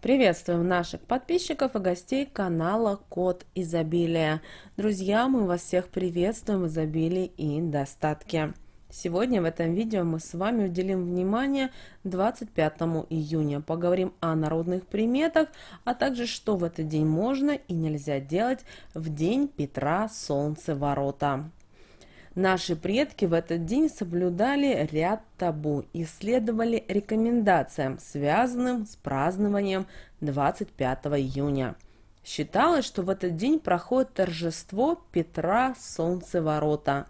Приветствуем наших подписчиков и гостей канала Код Изобилия. Друзья, мы вас всех приветствуем в изобилии и достатке. Сегодня в этом видео мы с вами уделим внимание 25 июня. Поговорим о народных приметах, а также что в этот день можно и нельзя делать в день Петра Солнцеворота. Наши предки в этот день соблюдали ряд табу и следовали рекомендациям, связанным с празднованием 25 июня. Считалось, что в этот день проходит торжество Петра Солнцеворота.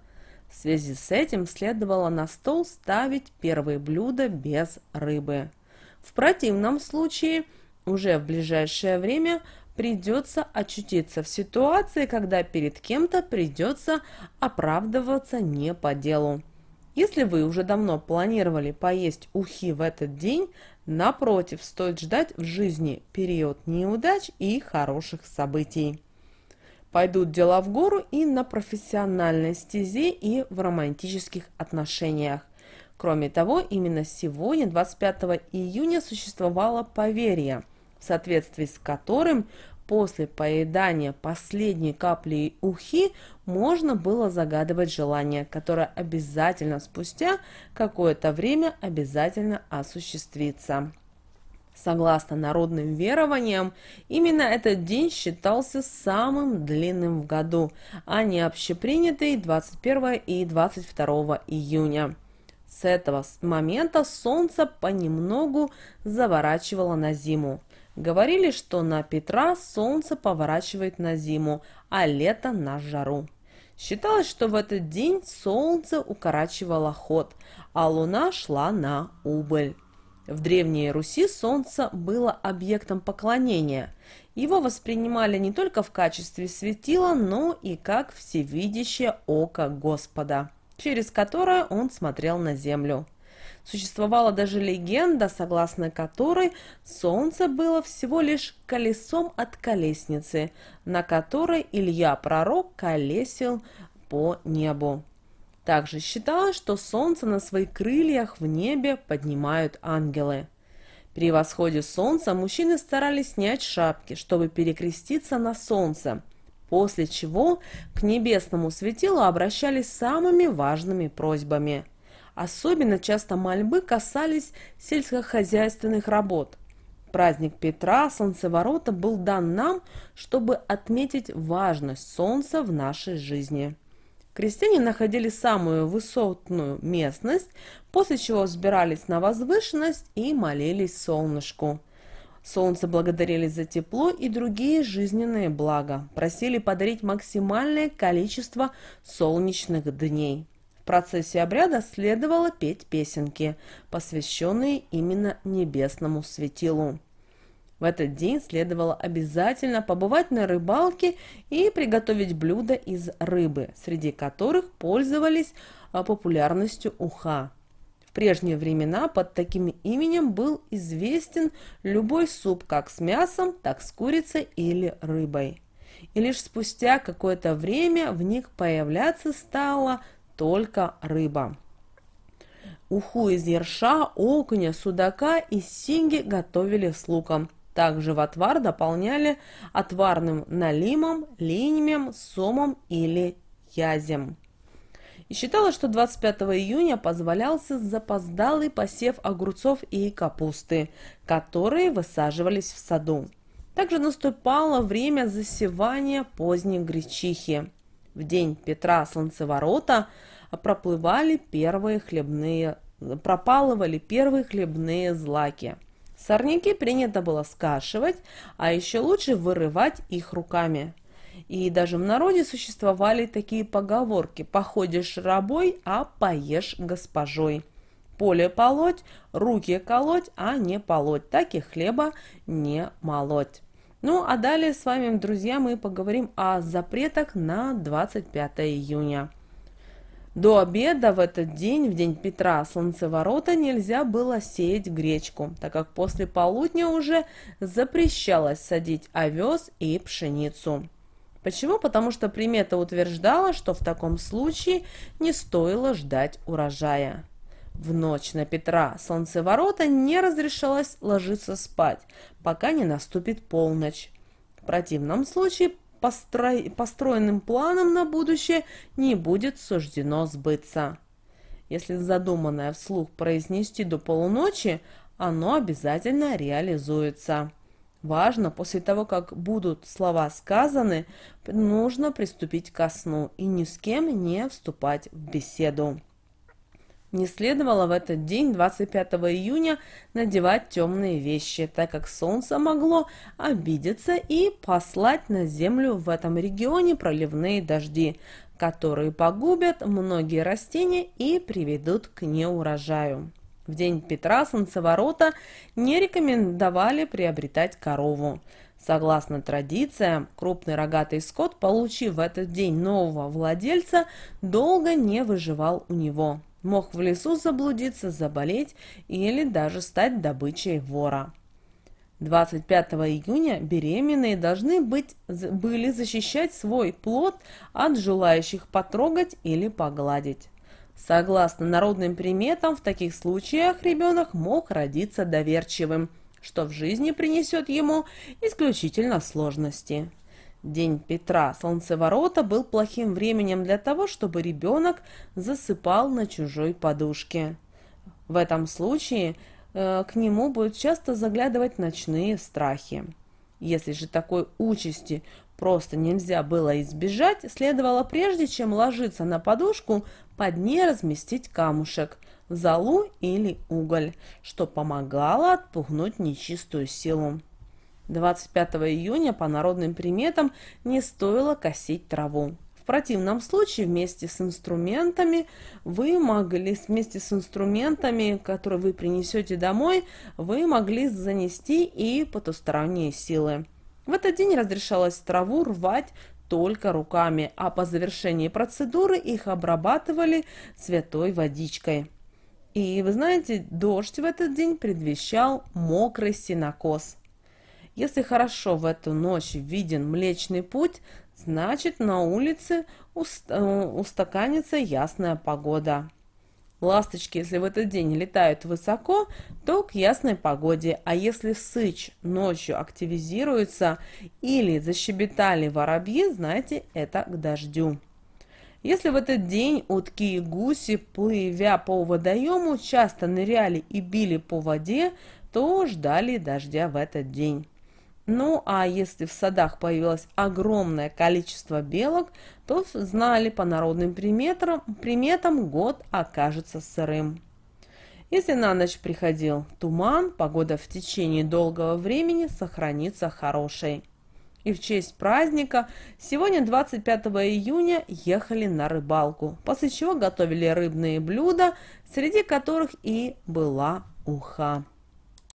В связи с этим следовало на стол ставить первые блюда без рыбы. В противном случае уже в ближайшее время придется очутиться в ситуации, когда перед кем-то придется оправдываться не по делу. Если вы уже давно планировали поесть ухи в этот день, напротив, стоит ждать в жизни период неудач и хороших событий. Пойдут дела в гору и на профессиональной стезе, и в романтических отношениях. Кроме того, именно сегодня, 25 июня, существовало поверье – в соответствии с которым после поедания последней капли ухи можно было загадывать желание, которое обязательно спустя какое-то время обязательно осуществится. Согласно народным верованиям, именно этот день считался самым длинным в году, а не общепринятый 21 и 22 июня. С этого момента солнце понемногу заворачивало на зиму. Говорили, что на Петра солнце поворачивает на зиму, а лето на жару. Считалось, что в этот день солнце укорачивало ход, а луна шла на убыль. В Древней Руси солнце было объектом поклонения. Его воспринимали не только в качестве светила, но и как всевидящее око Господа, через которое он смотрел на землю. Существовала даже легенда, согласно которой солнце было всего лишь колесом от колесницы, на которой Илья Пророк колесил по небу. Также считалось, что солнце на своих крыльях в небе поднимают ангелы. При восходе солнца мужчины старались снять шапки, чтобы перекреститься на солнце, после чего к небесному светилу обращались самыми важными просьбами – Особенно часто мольбы касались сельскохозяйственных работ. Праздник Петра Солнцеворота был дан нам, чтобы отметить важность солнца в нашей жизни. Крестьяне находили самую высотную местность, после чего взбирались на возвышенность и молились солнышку. Солнце благодарили за тепло и другие жизненные блага, просили подарить максимальное количество солнечных дней процессе обряда следовало петь песенки, посвященные именно небесному светилу. В этот день следовало обязательно побывать на рыбалке и приготовить блюда из рыбы, среди которых пользовались а, популярностью уха. В прежние времена под таким именем был известен любой суп как с мясом, так с курицей или рыбой. И лишь спустя какое-то время в них появляться стало только рыба. Уху из ерша, окуня, судака и синги готовили с луком. Также в отвар дополняли отварным налимом, линьмем, сомом или язем. И считалось, что 25 июня позволялся запоздалый посев огурцов и капусты, которые высаживались в саду. Также наступало время засевания поздней гречихи. В день Петра Солнцеворота проплывали первые хлебные, пропалывали первые хлебные злаки. Сорняки принято было скашивать, а еще лучше вырывать их руками. И даже в народе существовали такие поговорки «походишь рабой, а поешь госпожой». Поле полоть, руки колоть, а не полоть, так и хлеба не молоть. Ну а далее с вами, друзья, мы поговорим о запретах на 25 июня. До обеда в этот день, в день Петра Солнцеворота, нельзя было сеять гречку, так как после полудня уже запрещалось садить овес и пшеницу. Почему? Потому что примета утверждала, что в таком случае не стоило ждать урожая. В ночь на Петра Солнцеворота не разрешалось ложиться спать, пока не наступит полночь. В противном случае постро... построенным планом на будущее не будет суждено сбыться. Если задуманное вслух произнести до полуночи, оно обязательно реализуется. Важно, после того, как будут слова сказаны, нужно приступить ко сну и ни с кем не вступать в беседу. Не следовало в этот день, 25 июня, надевать темные вещи, так как солнце могло обидеться и послать на землю в этом регионе проливные дожди, которые погубят многие растения и приведут к неурожаю. В день Петра солнцеворота не рекомендовали приобретать корову. Согласно традициям, крупный рогатый скот, получив в этот день нового владельца, долго не выживал у него. Мог в лесу заблудиться, заболеть или даже стать добычей вора. 25 июня беременные должны быть, были защищать свой плод от желающих потрогать или погладить. Согласно народным приметам, в таких случаях ребенок мог родиться доверчивым, что в жизни принесет ему исключительно сложности. День Петра Солнцеворота был плохим временем для того, чтобы ребенок засыпал на чужой подушке. В этом случае э, к нему будут часто заглядывать ночные страхи. Если же такой участи просто нельзя было избежать, следовало прежде чем ложиться на подушку, под ней разместить камушек, золу или уголь, что помогало отпугнуть нечистую силу. 25 июня по народным приметам не стоило косить траву. В противном случае вместе с инструментами вы могли, вместе с инструментами, которые вы принесете домой, вы могли занести и потусторонние силы. В этот день разрешалось траву рвать только руками, а по завершении процедуры их обрабатывали святой водичкой. И вы знаете, дождь в этот день предвещал мокрый синокос. Если хорошо в эту ночь виден Млечный Путь, значит на улице уст... Э, устаканится ясная погода. Ласточки, если в этот день летают высоко, то к ясной погоде, а если сыч ночью активизируется или защебетали воробьи, знаете, это к дождю. Если в этот день утки и гуси, плывя по водоему, часто ныряли и били по воде, то ждали дождя в этот день. Ну а если в садах появилось огромное количество белок, то знали по народным приметам, приметам год окажется сырым. Если на ночь приходил туман, погода в течение долгого времени сохранится хорошей. И в честь праздника сегодня 25 июня ехали на рыбалку, после чего готовили рыбные блюда, среди которых и была уха.